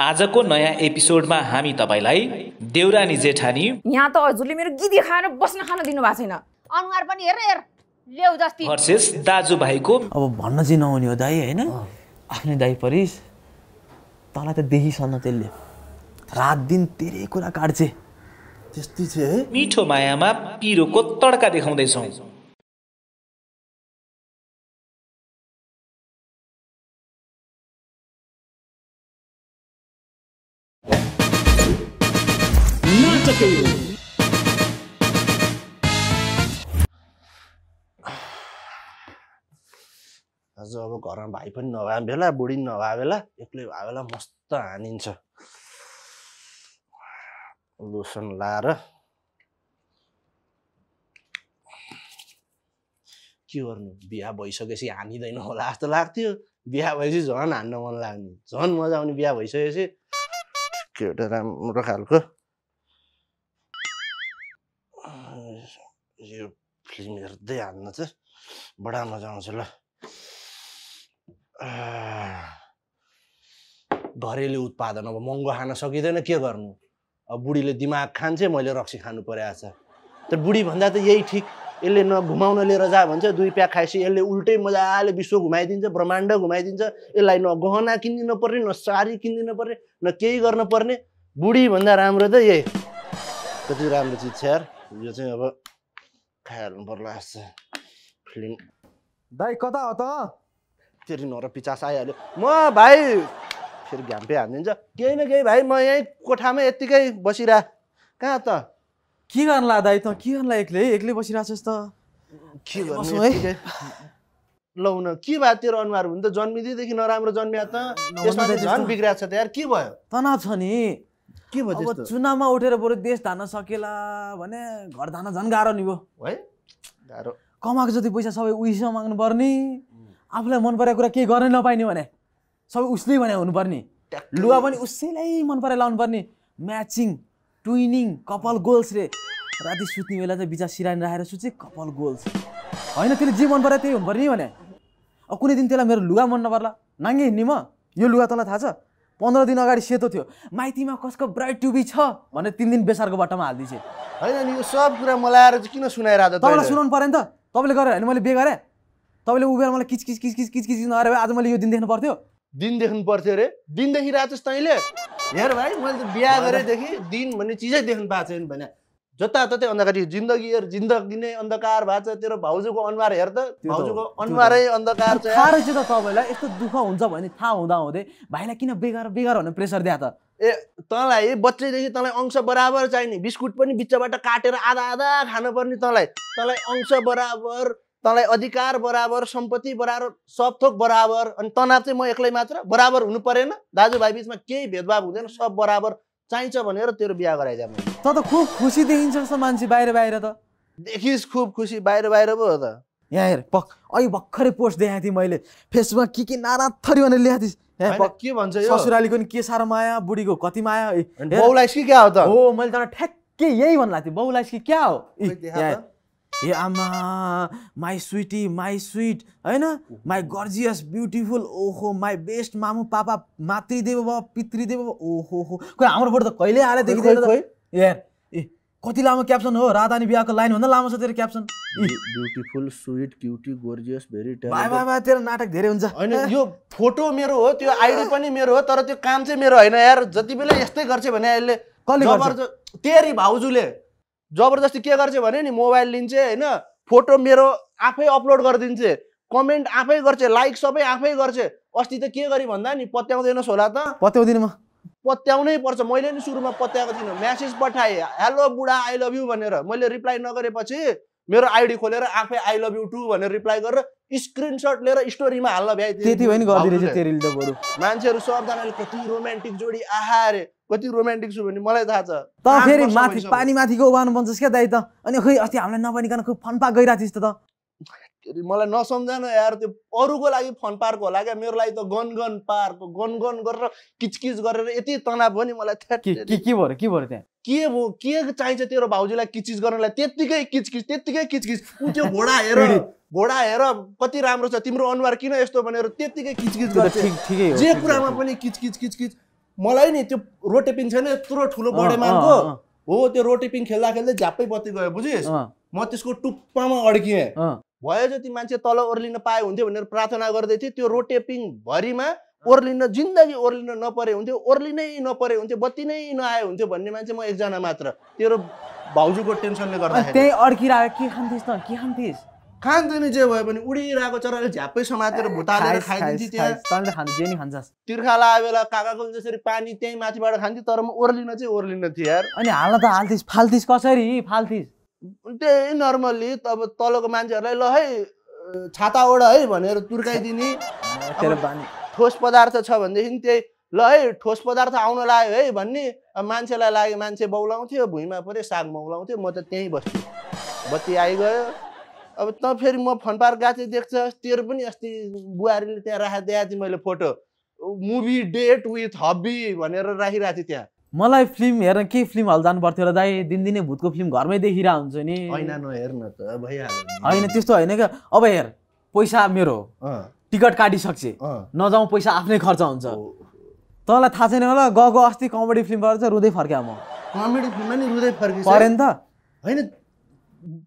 आजको नयाँ एपिसोडमा हामी तपाईँलाई देउरानी जेठानी यहाँ त हजुरले मेरो गिदी खाएर बस्न खान दिनु भएको छैन अनुहार पनि हेर हेर लेउ जस्ती भर्सेस दाजुभाइको अब भन्न चाहिँ नहुने हो दाई होइन आफ्नै दाई परिस तँलाई त देखिसन्न त्यसले रात दिन तेरै कुरा काट्छे त्यस्तै छ है मिठो मायामा पिरोको तड्का देखाउँदैछौँ आज अब घरमा भाइ पनि नभए बेला बुढी नभए बेला एक्लै भए बेला मस्त हानिन्छ लोसन लाएर के गर्नु बिहा भइसकेपछि हानिँदैन होला जस्तो लाग्थ्यो बिहा भएपछि झन् हान्न मन लाग्ने झन् मजा आउने बिहा भइसकेपछि के एउटा राम्रो खालको यो फिल्म हेर्दै हान्न चाहिँ बडा मजा आउँछ ल घरेलु उत्पादन अब महँगो खान सकिँदैन के गर्नु अब बुढीले दिमाग खान्छ मैले रक्सी खानु परेको छ तर बुढी भन्दा त यही ठिक यसले न घुमाउन लिएर जा भन्छ दुई प्याक खाएपछि यसले उल्टै मजाले विश्व घुमाइदिन्छ ब्रह्माण्ड घुमाइदिन्छ यसलाई न गहना किनिदिनु पर्ने न सारी किनिदिनु पर्ने न केही गर्नुपर्ने बुढीभन्दा राम्रो त यही कति राम्रो चिज छ यार यो चाहिँ अब खाइहाल्नु पर्ला फिल्म दाइ कता हो त फेरि नर पिचास आइहाल्यो म भाइ फेरि घ्याम्पे हानिदिन्छ केही न केही भाइ म यहीँ कोठामा यत्तिकै बसिरह कहाँ त के गर्नुला दाई त के गर्नुला एक्लै एक्लै बसिरहेछस् त के गर्नु है न के भयो तेरो अनुहार हुनु त जन्मिँदैदेखि नराम्रो जन्मिया त त्यसमा झन् बिग्रिएको छ त यार के भयो तना छ नि के भयो अब चुनावमा उठेर बरु देश धान्न सकेला भने घर धान्न झन् गाह्रो नि भयो है गाह्रो कमाएको जति पैसा सबै उहीसँग माग्नु पर्ने आफूलाई मन परेको कुरा केही गर्नै नपाइने भने सबै उसले भने हुनुपर्ने लुगा पनि उसैलाई मन परेर लाउनु पर्ने म्याचिङ ट्विनिङ कपाल गोल्स रे राति सुत्ने बेला चाहिँ बिचा सिरानी राखेर सुत्छ कपाल गोल्स होइन त्यसले जे मन परायो त्यही हुनुपर्ने भने अब कुनै दिन त्यसलाई मेरो लुगा मन नपर्ला नाङ्गे हिँड्ने म यो लुगा तँलाई थाहा छ पन्ध्र दिन अगाडि सेतो थियो माइतीमा कसको ब्राइट टुबी छ भने तिन दिन बेसारको बाटोमा हालिदिन्छ होइन नि यो सब कुरा मलाई आएर चाहिँ किन सुनाइरहेको तपाईँलाई सुनाउनु पऱ्यो नि त तपाईँले गरेर होइन मैले बे गरेँ तपाईँले उभिएर मलाई किच किच किच किच किच किच नगरेर आज मैले यो दिन देख्नु पर्थ्यो दिन देख्नु पर्थ्यो अरे दिन देखिरहेको छ तैँले हेर भाइ मैले त बिहा गरेँदेखि दिन भन्ने चिजै देख्नु पाएको छैन भने जताततै अन्धकारी जिन्दगी हेर जिन्दगी नै अन्धकार भएको छ तेरो भाउजूको अनुहार हेर त भाउजूको अनुहारै अन्धकार छ थाहा रहेछ त तपाईँलाई यस्तो दुःख हुन्छ भने थाहा हुँदा हुँदै भाइलाई किन बेगार बेगार भनेर प्रेसर दिया त ए तँलाई बच्चैदेखि तँलाई अंश बराबर चाहिने बिस्कुट पनि बिचबाट काटेर आधा आधा खानुपर्ने तँलाई तँलाई अंश बराबर तँलाई अधिकार बराबर सम्पत्ति बराबर सब थोक बराबर अनि तनाव चाहिँ म एक्लै मात्र बराबर हुनु परेन दाजुभाइ बिचमा केही भेदभाव हुँदैन सब बराबर चाहिन्छ भनेर तेरो बिहा गराइदिए मैले त त खुब खुसी देखिन्छ जस्तो मान्छे बाहिर बाहिर त देखिस् खुब खुसी बाहिर बाहिर पो हो त यहाँ हेर पक् अहिले भर्खरै पोस्ट देखाएको थिएँ मैले फेसबुकमा के के नारा थरी भनेर ल्याएको थिएँ के भन्छ ससुरालीको नि के साह्रो माया बुढीको कति माया बाउलाइस कि क्या हो त हो मैले त ठ्याक्कै यही भन्नु लाग्थेँ बाउलाइस कि क्या हो ए आमा माई स्विटी माई स्विट होइन माई गर्जियस ब्युटिफुल ओहो माई बेस्ट मामु पापा मातृदेव बाबा पितृदेव ओहो हो खोइ हाम्रो फोटो त कहिले आएर देखिँदैन यार ए कति लामो क्याप्सन हो राधानी बिहाको भन्दा लामो छ तेरो caption beautiful sweet cutie gorgeous very तेरो नाटक धेरै हुन्छ होइन यो फोटो मेरो हो त्यो आइडी पनि मेरो हो तर त्यो काम चाहिँ मेरो होइन यार जति बेला यस्तै गर्छ भने अहिले कसले तेरी भाउजूले जबरजस्ती के गर्छ भने नि मोबाइल लिन्छे होइन फोटो मेरो आफै अपलोड गरिदिन्छे कमेन्ट आफै गर्छ लाइक सबै आफै गर्छ अस्ति त के गरेँ भन्दा नि पत्याउँदैनस् होला त पत्याउँदिन म पत्याउनै पर्छ मैले नि सुरुमा पत्याएको थिइनँ म्यासेज पठाएँ हेलो बुढा आई लभ यु भनेर मैले रिप्लाई नगरेपछि मेरो आइडी खोलेर आफै आई लभ यु टु भनेर रिप्लाई गरेर स्क्रिनसट लिएर स्टोरीमा हाल्न भ्याइ त्यति मान्छेहरू सबजनाले कति रोमान्टिक जोडी आहा अरे कति रोमान्टिक छु भने मलाई थाहा छ त फेरि माथि पानी माथिको उभानु बन्छस् क्या दाइ त अनि खै अस्ति हामीलाई नबनिकन खोइ फनपार्क गइरहेको थिइस् त मलाई नसम्झन यार त्यो अरूको लागि फन पार्क होला क्या मेरो लागि त गन गन पार्क गन गन गरेर किचकिच गरेर यति तनाव पनि मलाई के के भयो के भयो त्यहाँ के भयो के चाहिन्छ तेरो भाउजूलाई किचकिच गर्नलाई त्यत्तिकै किचकिच त्यत्तिकै किचकिच ऊ त्यो घोडा हेर घोडा हेर कति राम्रो छ तिम्रो अनुहार किन यस्तो भनेर त्यत्तिकै किचकिच गर्छ जे कुरामा पनि किचकिच किचकिच मलाई नि त्यो रोटेपिङ छैन यत्रो ठुलो बडेमानको हो त्यो रोटेपिङ खेल्दा खेल्दै झ्यापै बत्ती गयो बुझिस् म त्यसको टुप्पामा अड्किएँ भयो जति मान्छे तल ओर्लिन पाए हुन्थ्यो भनेर प्रार्थना गर्दै थिएँ त्यो रोटेपिङ भरिमा ओर्लिन जिन्दगी ओर्लिन नपरे हुन्थ्यो ओर्लिनै नपरे हुन्थ्यो बत्ती नै नआए हुन्थ्यो भन्ने मान्छे म एकजना मात्र तेरो भाउजूको टेन्सनले गर्दा त्यही अड्किरहेको के खान्थिस् त के खान्थिस् खान्दैन जे भए पनि उडिरहेको चराले झ्यापै समातेर भुटालेर खाइदिन्थ्यो त्यहाँ जे नि तिर्खाला बेला काकाको जसरी पानी त्यहीँ माथिबाट खान्थ्यो तर म ओर्लिन चाहिँ ओर्लिन थिएँ यार अनि हाल त हाल्थिस् फाल्थिस् कसरी फाल्थिस् त्यही नर्मल्ली अब तलको मान्छेहरूलाई ल है छाता ओढ है भनेर तुर्काइदिने ठोस पदार्थ छ भनेदेखि त्यही ल है ठोस पदार्थ आउन लाग्यो है भन्ने मान्छेलाई लाग्यो मान्छे बौलाउँथ्यो भुइँमा पऱ्यो साग मौलाउँथ्यो म त त्यहीँ बस्छु बत्ती आइगयो अब त फेरि म फनपार गाथे देख्छ तेरो पनि अस्ति बुहारीले त्यहाँ राखेर दिएको थिएँ मैले photo movie date with hubby भनेर राखिरहेको थिएँ त्यहाँ मलाई फिल्म हेर्न के फिल्म हल जानु पर्थ्यो र दाइ दिनदिनै भूतको फिल्म घरमै देखिरहेको हुन्छ नि होइन नहेर्न त भइहाल्यो होइन त्यस्तो होइन क्या अब हेर पैसा मेरो टिकट काटिसक्छ नजाउँ पैसा आफ्नै खर्च हुन्छ तँलाई थाहा छैन होला गएको अस्ति कमेडी फिल्म फिल्मबाट चाहिँ रुँदै फर्क्या म कमेडी फिल्ममा नि रुँदै फर्केँ पऱ्यो नि त होइन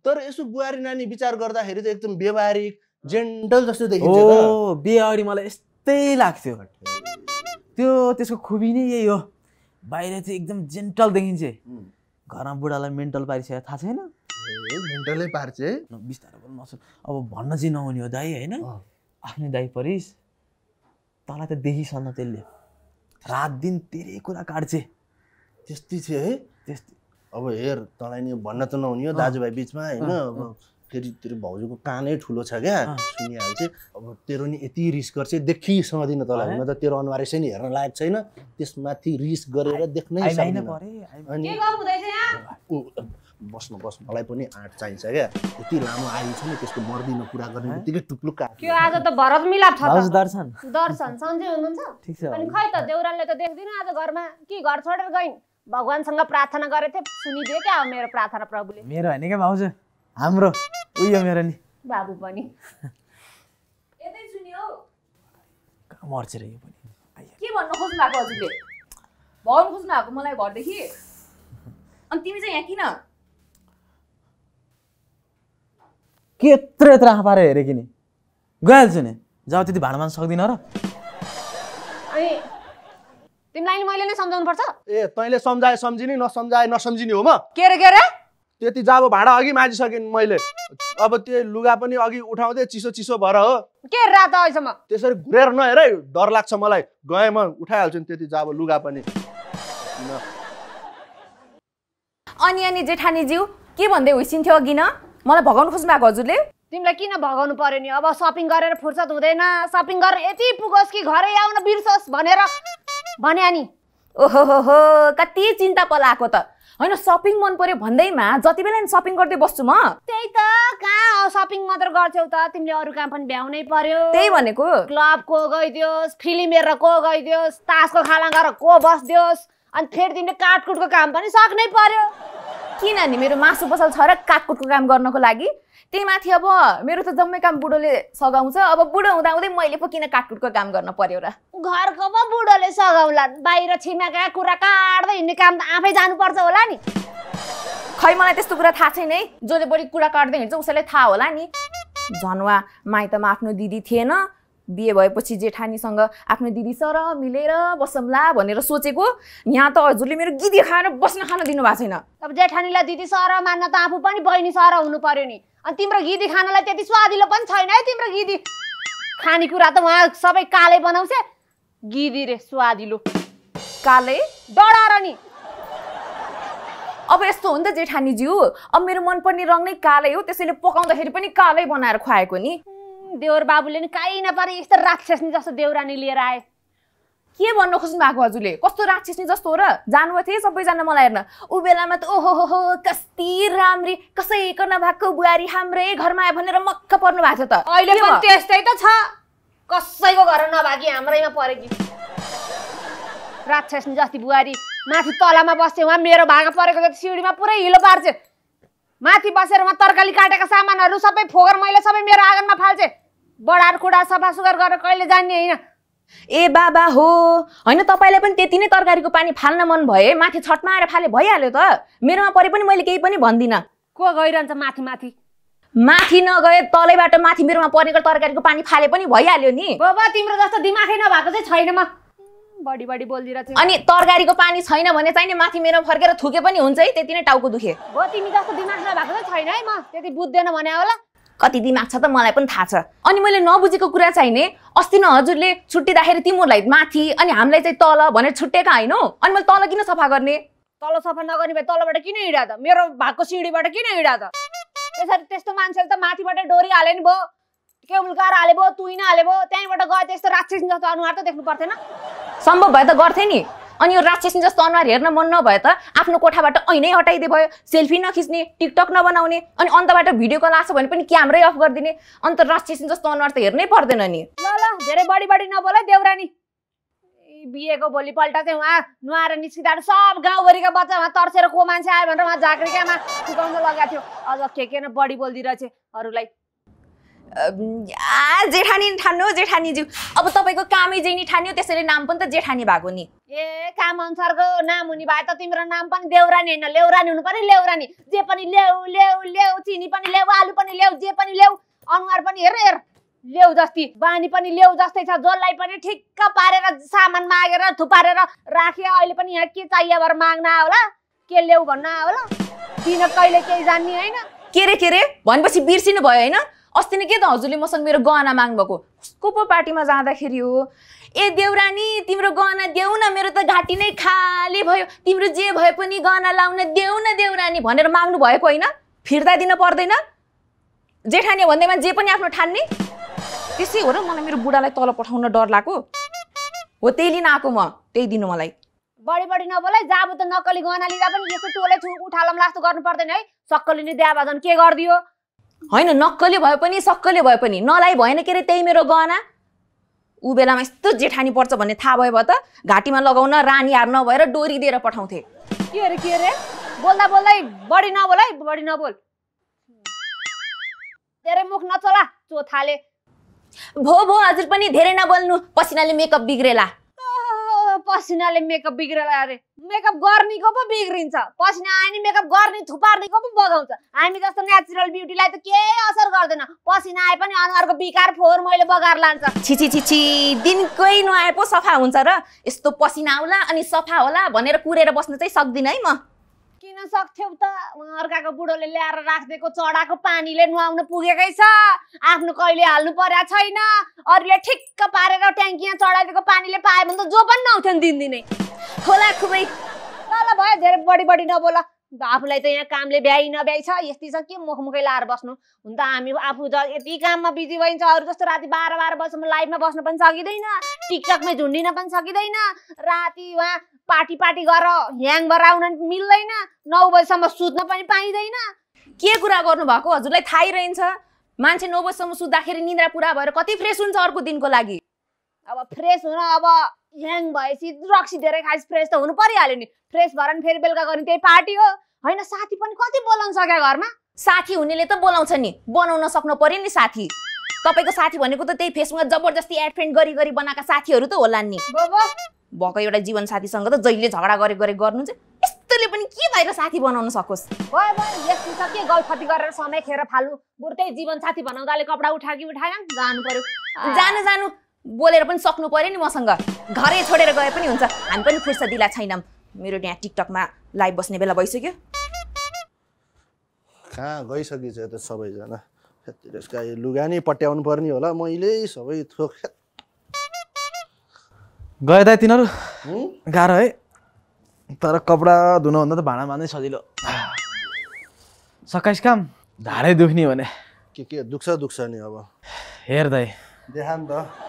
तर यसो बुहारी नानी विचार गर्दाखेरि त एकदम व्यवहारिक जेन्टल जस्तो देखिन्छ ओ बिहे मलाई यस्तै लाग्थ्यो त्यो त्यसको खुबी नै यही हो बाहिर चाहिँ एकदम जेन्टल देखिन्छ घरमा बुढालाई मेन्टल पारिसकेको थाहा छैन मेन्टलै पार्छ बिस्तारो पनि नसु अब भन्न चाहिँ नहुने हो दाइ होइन आफ्नै दाइ परिस तँलाई त देखिसन्न त्यसले रात दिन धेरै कुरा काट्छे त्यस्तै थियो है त्यस्तै अब हेर तँलाई नि भन्न त नहुने हो दाजुभाइ बिचमा होइन फेरि तेरो भाउजूको कानै ठुलो छ क्या सुनिहाल्थेँ अब तेरो नि यति रिस गर्छ देखि दिन तल हुन त तेरो अनुहार यसै नै हेर्न लायक छैन त्यसमाथि रिस गरेर देख्नै सक्दैन अनि बस्नु बस मलाई पनि आँट चाहिन्छ क्या यति लामो आयु छ नि त्यसको मर्दिन कुरा गर्ने बित्तिकै टुप्लुक त्यो आज त भरत छ दर्शन दर्शन हुनुहुन्छ अनि खै त त आज घरमा घर छोडेर भगवान्सँग प्रार्थना गरेको थिएँ सुनिदियो क्या मेरो प्रार्थना प्रभुले मेरो होइन क्या भाउजू हाम्रो उयो मेरो नि बाबु पनि मर्चेर यो पनि के भन्नु खोज्नु भएको हजुरले भर्नु खोज्नु भएको मलाई घरदेखि अनि तिमी चाहिँ यहाँ किन के यत्रो यत्रो आँखा पारेर हेरे किने गइहाल्छु नि जाऊ त्यति भाँडा मान्नु सक्दिनँ र अनि तिमीलाई मैले नै सम्झाउनु पर्छ ए तैँले सम्झाए सम्झिने नसम्झाए नसम्झिने हो म के रे के रे त्यति जा भाडा भाँडा अघि माझिसकेँ मैले अब त्यो लुगा पनि अघि उठाउँदै चिसो चिसो भएर हो के रात अहिलेसम्म त्यसरी घुरेर नहेर है डर लाग्छ मलाई गएँ म उठाइहाल्छु नि त्यति जाब लुगा पनि अनि अनि जेठानीज्यू के भन्दै हुसिन्थ्यो अघि न मलाई भगाउनु खोज्नु भएको हजुरले तिमीलाई किन भगाउनु पर्यो नि अब सपिङ गरेर फुर्सद हुँदैन सपिङ गरेर यति पुगोस् कि घरै आउन बिर्सोस् भनेर भने अनि ओहो हो कति चिन्ता पलाएको त होइन सपिङ मन पर्यो भन्दैमा जति बेला नि सपिङ गर्दै बस्छु म त्यही त कहाँ सपिङ मात्र गर्छौ त तिमीले अरू काम पनि भ्याउनै पर्यो त्यही भनेको क्लब को गइदियोस् फिल्म हेरेर को गइदियोस् तासको खाला गएर को बसिदियोस् अनि फेरि तिमीले काटकुटको काम पनि सक्नै पर्यो किनभने मेरो मासु पसल छ र काटकुटको काम गर्नको लागि त्यही माथि अब मेरो त जम्मै काम बुढोले सघाउँछ अब बुढो हुँदा हुँदै मैले पो किन काटकुटको काम गर्न पर्यो र घरको पो बुढोले सघाउला बाहिर छिमेका कुरा काट्दै हिँड्ने काम त आफै जानुपर्छ होला नि खै मलाई त्यस्तो कुरा थाहा छैन है जसले बढी कुरा काट्दै हिँड्छ उसैलाई थाहा होला नि झन्वा माइतमा आफ्नो दिदी थिएन बिहे भएपछि जेठानीसँग आफ्नो दिदी सर मिलेर बसौँला भनेर सोचेको यहाँ त हजुरले मेरो गिदी खाएर बस्न खान दिनुभएको छैन अब जेठानीलाई दिदी सर मान्न त आफू पनि बहिनी सर हुनु पर्यो नि अनि तिम्रो गिदी खानलाई त्यति स्वादिलो पनि छैन है तिम्रो गिदी खानेकुरा त उहाँ सबै काले बनाउँछ गिदी रे स्वादिलो काले डढाएर नि अब यस्तो हो नि त जेठानीज्यू अब मेरो मनपर्ने रङ नै कालै हो त्यसैले पकाउँदाखेरि पनि कालै बनाएर खुवाएको नि देवर बाबुले नि काहीँ नपारे यस्तो राक्षसनी जस्तो देउरानी लिएर आए के भन्नु खोज्नु भएको हजुरले कस्तो राक्षसनी जस्तो हो र जानुभएको थिएँ सबैजना मलाई हेर्न ऊ बेलामा त ओहो हो हो कस्ति राम्री कसैको नभएको बुहारी हाम्रै घरमा आयो भनेर मक्क पर्नु भएको थियो त अहिले त्यस्तै त छ कसैको घर नभागी हाम्रैमा परेकी राक्षसनी जस्ती बुहारी माथि तलामा बस्थ्यो उहाँ मेरो भाग परेको जति सिँढीमा पुरै हिलो पार्छ माथि बसेर उहाँ तरकारी काटेको सामानहरू सबै फोहोर मैले सबै मेरो आँगनमा फाल्छ बडार कुडा सफा गरेर कहिले जान्ने होइन ए बाबा हो होइन तपाईँलाई पनि त्यति नै तरकारीको पानी फाल्न मन भए माथि छटमाएर फाले भइहाल्यो त मेरोमा परे पनि मैले केही पनि भन्दिनँ को गइरहन्छ माथि माथि माथि नगए तलैबाट माथि मेरोमा परेको तरकारीको पानी फाले पनि भइहाल्यो नि बाबा तिम्रो जस्तो दिमागै नभएको चाहिँ छैन म बढी बढी बोलिदिरहेको छु अनि तरकारीको पानी छैन भने चाहिँ नि माथि मेरोमा फर्केर थुके पनि हुन्छ है त्यति नै टाउको दुखे हो तिमी जस्तो दिमाग नभएको चाहिँ छैन है म त्यति बुझ्दैन भने होला कति दिमाग छ त मलाई पनि थाहा छ अनि मैले नबुझेको कुरा चाहिने अस्ति न हजुरले छुट्टिँदाखेरि तिमीहरूलाई माथि अनि हामीलाई चाहिँ तल भनेर छुट्टेका होइन अनि मैले तल किन सफा गर्ने तल सफा नगर्ने भए तलबाट किन हिँडा त मेरो भागको सिँढीबाट किन हिँडा त त्यसरी त्यस्तो मान्छेले त माथिबाट डोरी हाले नि भयो के उल्काएर हाले भयो तुइन हाले भयो त्यहीँबाट गए त्यस्तो राक्षस जस्तो अनुहार त देख्नु पर्थेन सम्भव भए त गर्थेँ नि अनि यो राक्षसी जस्तो अनुहार हेर्न मन नभए त आफ्नो कोठाबाट ऐनै हटाइदिए भयो सेल्फी नखिच्ने टिकटक नबनाउने अनि अन्तबाट भिडियो कल आएको भने पनि क्यामरै अफ गरिदिने अन्त राक्षसी जस्तो अनुहार त हेर्नै पर्दैन नि ल ल धेरै बढी बढी नबोल देउरानी बिहेको भोलिपल्ट चाहिँ उहाँ नुहाएर निस्किँदा सब गाउँभरिका बच्चा उहाँ तर्सेर को मान्छे आयो भनेर उहाँ झाँक्रिकामा टुकाउन लगाएको थियो अझ के के न बढी बोलिदिरहेछ अरूलाई जेठानी ठान्नु जेठानीज्यू अब तपाईँको कामै जे ठान्यो त्यसैले नाम पनि त जेठानी भएको नि ए काम अनुसारको नाम हुने भए त तिम्रो नाम पनि देउरानी होइन लेउरानी हुनु पर्यो लेउरानी जे पनि ल्याउ ल्याउ ल्याउ चिनी पनि ल्याउ आलु पनि ल्याउ जे पनि ल्याउ अनुहार पनि हेर हेर ल्याउ जस्ती बानी पनि ल्याउ जस्तै छ जसलाई पनि ठिक्क पारेर सामान मागेर थुपारेर राखेँ अहिले पनि यहाँ के चाहियो भएर माग्न होला के ल्याउ भन्न होला किन कहिले केही जान्ने होइन के रे के रे भनेपछि बिर्सिनु भयो होइन अस्ति नै के त हजुरले मसँग मेरो गहना माग्नुभएको उसको पो पार्टीमा जाँदाखेरि हो ए देउरानी तिम्रो गहना देऊ न मेरो त घाँटी नै खाली भयो तिम्रो जे भए पनि गहना लाउन देऊ न देउरानी भनेर माग्नु भएको होइन फिर्ता दिन पर्दैन जेठानी भन्दैमा जे पनि आफ्नो ठान्ने त्यसै हो र मलाई मेरो बुढालाई तल पठाउन डर लाग्यो हो त्यही लिन आएको म त्यही दिनु मलाई बढी बढी नबोलाइ जाबो त नक्कली गहना लिँदा पनि यसो टोले छु उठालम लास्तो गर्नु पर्दैन है नै द्याभाजन के गरिदियो होइन नक्कली भए पनि सक्कली भए पनि नलाइ भएन के अरे त्यही मेरो गहना ऊ बेलामा यस्तो जेठानी पर्छ भन्ने थाहा भयो भए त घाँटीमा लगाउन रानी हार नभएर डोरी दिएर पठाउँथे के अरे के अरे बोल्दा बोल्दै बढी नबोल है बढी नबोल धेरै मुख नचला चोथाले भो भो हजुर पनि धेरै नबोल्नु पसिनाले मेकअप बिग्रेला पसिनाले मेकअप बिग्रेर अरे मेकअप गर्नेको पो बिग्रिन्छ पसिना आयो मेकअप गर्ने थुपार्नेको पो बगाउँछ हामी जस्तो नेचुरल ब्युटीलाई त केही असर गर्दैन पसिना आए पनि अनुहारको बिकार फोहोर मैले बगाएर लान्छ छिची छिची दिन कोही नआए पो सफा हुन्छ र यस्तो पसिना आउला अनि सफा होला भनेर कुरेर बस्नु चाहिँ सक्दिनँ है म किन सक्थ्यौ त अर्काको बुढोले ल्याएर राखिदिएको चढाएको पानीले नुहाउन पुगेकै छ आफ्नो कहिले हाल्नु परेको छैन अरूले ठिक्क पारेर ट्याङ्कीमा चढाइदिएको पानीले पायो भने त जो पनि नहुन्थ्यो नि दिनदिनै खोला खुबै ल ल भयो धेरै बढी बढी नबोला आफूलाई त यहाँ कामले भ्याइ नभ्याइ छ यस्तै छ के मुख मुखै लाएर बस्नु हुन त हामी आफू ज यति काममा बिजी भइन्छ अरू जस्तो राति बाह्र बाह्र बजीसम्म लाइफमा बस्न पनि सकिँदैन टिकटकमै झुन्डिन पनि सकिँदैन राति उहाँ पार्टी पार्टी गरेर ह्याङ भएर आउन मिल्दैन नौ बजीसम्म सुत्न पनि पाइँदैन के कुरा गर्नुभएको हजुरलाई थाहै रहन्छ मान्छे नौ बजीसम्म सुत्दाखेरि निन्द्रा पुरा भएर कति फ्रेस हुन्छ अर्को दिनको लागि अब फ्रेस हुन अब ह्याङ भएपछि रक्सी धेरै खाएपछि फ्रेस त हुनु परिहाल्यो नि फ्रेस भएर नि फेरि बेलुका गर्ने त्यही पार्टी हो होइन साथी पनि कति बोलाउन सक्यो घरमा साथी हुनेले त बोलाउँछ नि बनाउन सक्नु पऱ्यो नि साथी तपाईँको साथी भनेको त त्यही फेसमा जबरजस्ती एड फ्रेन्ड गरी गरी बनाएका साथीहरू त होला नि भएको एउटा जीवन साथीसँग त जहिले झगडा गरे गरे गर्नु चाहिँ यस्तोले पनि के भएर साथी बनाउन सकोस् के गलफती गरेर समय खेर फाल्नु बरु त्यही जीवन साथी बनाउँदाले कपडा उठायो कि उठाएन जानु पर्यो जानु जानु बोलेर पनि सक्नु पऱ्यो नि मसँग घरै छोडेर गए पनि हुन्छ हामी पनि फुर्सद दिला छैनौँ मेरो यहाँ टिकटकमा लाइभ बस्ने बेला भइसक्यो कहाँ गइसकिन्छ त सबैजना त्यसका लुगा नै पट्याउनु पर्ने होला मैले सबै थोक गए त तिनीहरू गाह्रो है तर कपडा धुनुभन्दा त भाँडा मान्दै सजिलो सकाइस काम ढाडै दुख्ने भने के के दुख्छ दुख्छ नि अब हेर्दै नि त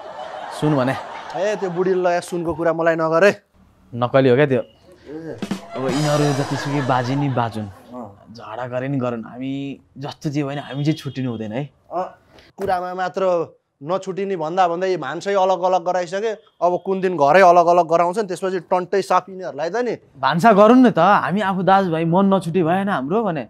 सुन भने ए त्यो बुढी लगाए सुनको कुरा मलाई नगर है नक्कली हो क्या त्यो अब यिनीहरू जतिसुकै बाजे नि बाजुन् झगडा गरे नि गरौँ हामी जस्तो जे भएन हामी चाहिँ छुट्टिनु हुँदैन है कुरामा मात्र नछुटिने भन्दा भन्दै यो भान्सै अलग अलग गराइसके अब कुन दिन घरै अलग अलग गराउँछ नि त्यसपछि टन्टै साफ यिनीहरूलाई त नि भान्सा गरौँ न त हामी आफू दाजुभाइ मन नछुटी भएन हाम्रो भने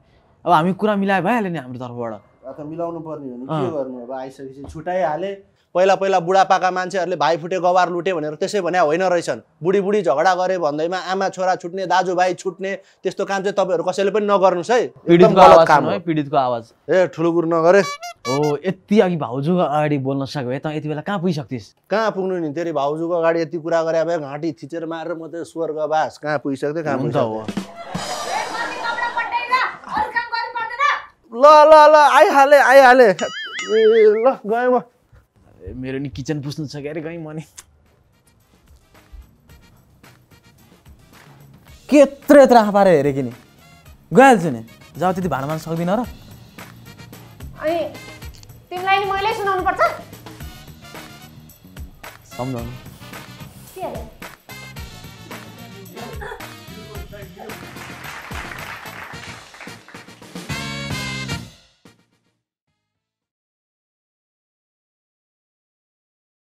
अब हामी कुरा मिलाए भइहाल्यो नि हाम्रो तर्फबाट मिलाउनु पर्ने हो नि के गर्नु अब आइसकेपछि छुट्याइहाले पहिला पहिला बुढापाका मान्छेहरूले भाइ फुटे गवार लुटे भनेर त्यसै भने होइन रहेछन् बुढी बुढी झगडा गरे भन्दैमा आमा छोरा छुट्ने दाजुभाइ छुट्ने त्यस्तो काम चाहिँ तपाईँहरू कसैले पनि नगर्नुहोस् है पीडितको आवाज ए ठुलो कुरो नगरे हो यति अघि भाउजूको अगाडि बोल्न सक्यो है त यति बेला कहाँ पुगिसक्थिस् कहाँ पुग्नु नि तेरि भाउजूको अगाडि यति कुरा गरे भए घाँटी थिचेर मारेर म त स्वर्गवास कहाँ पुगिसक्थेँ कहाँ हुन्छ हो ल ल ल आइहाले आइहाले ल गएँ म मेरो नि किचन पुस्नु छ क्यारे कहीँ मने के यत्रो यत्रो आँखा पारेर हेरेँ कि नि गइहाल्छु नि जाऊ त्यति भाँडा मार्नु सक्दिनँ र अनि तिमीलाई नि मैले सुनाउनु पर्छ सम्झाउनु